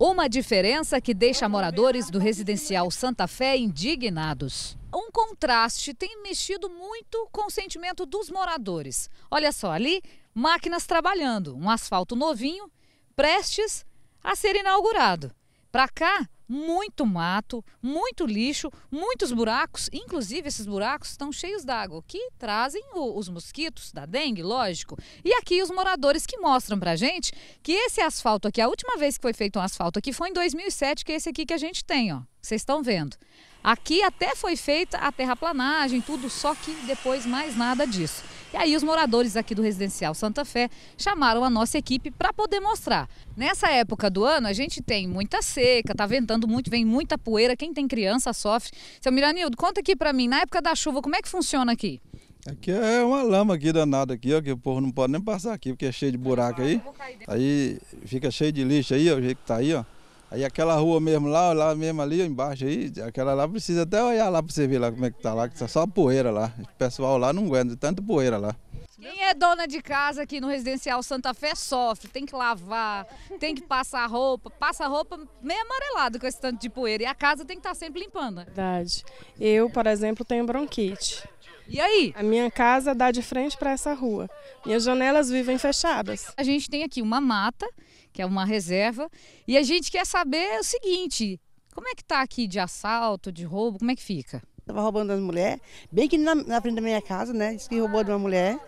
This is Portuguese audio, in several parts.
Uma diferença que deixa moradores do residencial Santa Fé indignados. Um contraste tem mexido muito com o sentimento dos moradores. Olha só, ali, máquinas trabalhando, um asfalto novinho, prestes a ser inaugurado. Para cá, muito mato, muito lixo, muitos buracos, inclusive esses buracos estão cheios d'água, que trazem o, os mosquitos da dengue, lógico. E aqui os moradores que mostram pra gente que esse asfalto aqui, a última vez que foi feito um asfalto aqui foi em 2007, que é esse aqui que a gente tem, ó. Vocês estão vendo. Aqui até foi feita a terraplanagem, tudo, só que depois mais nada disso. E aí os moradores aqui do residencial Santa Fé chamaram a nossa equipe para poder mostrar. Nessa época do ano a gente tem muita seca, tá ventando muito, vem muita poeira, quem tem criança sofre. Seu Miranildo, conta aqui para mim, na época da chuva, como é que funciona aqui? Aqui é uma lama aqui danada aqui, ó, que o povo não pode nem passar aqui, porque é cheio de buraco aí. Aí fica cheio de lixo aí, ó, o jeito que tá aí, ó. Aí aquela rua mesmo lá, lá mesmo ali embaixo aí, aquela lá precisa até olhar lá para você ver lá como é que tá lá, que tá só poeira lá. O pessoal lá não aguenta, tanta poeira lá. Quem é dona de casa aqui no Residencial Santa Fé sofre, tem que lavar, tem que passar roupa, passa roupa meio amarelado com esse tanto de poeira e a casa tem que estar tá sempre limpando. Né? Verdade. Eu, por exemplo, tenho bronquite. E aí? A minha casa dá de frente para essa rua. Minhas janelas vivem fechadas. A gente tem aqui uma mata, que é uma reserva, e a gente quer saber o seguinte: como é que tá aqui de assalto, de roubo, como é que fica? Tava roubando as mulheres, bem que na, na, frente da minha casa, né? Diz que roubou de uma mulher.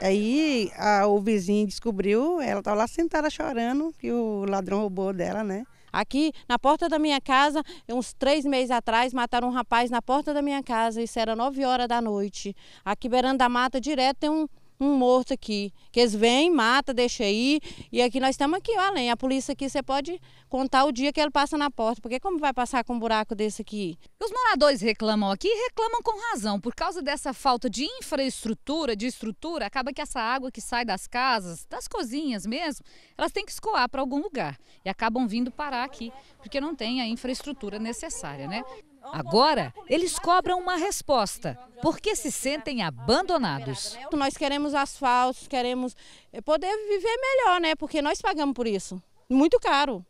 Aí a, o vizinho descobriu, ela estava lá sentada chorando que o ladrão roubou dela, né? Aqui na porta da minha casa, uns três meses atrás, mataram um rapaz na porta da minha casa. Isso era nove horas da noite. Aqui beirando da mata direto tem um um morto aqui. Que eles vêm, mata, deixa aí. E aqui nós estamos aqui, além. A polícia aqui, você pode contar o dia que ele passa na porta. Porque como vai passar com um buraco desse aqui? Os moradores reclamam aqui e reclamam com razão. Por causa dessa falta de infraestrutura, de estrutura, acaba que essa água que sai das casas, das cozinhas mesmo, elas têm que escoar para algum lugar. E acabam vindo parar aqui, porque não tem a infraestrutura necessária, né? Agora, eles cobram uma resposta, porque se sentem abandonados. Nós queremos asfalto, queremos eh, poder viver melhor, né? Porque nós pagamos por isso. Muito caro.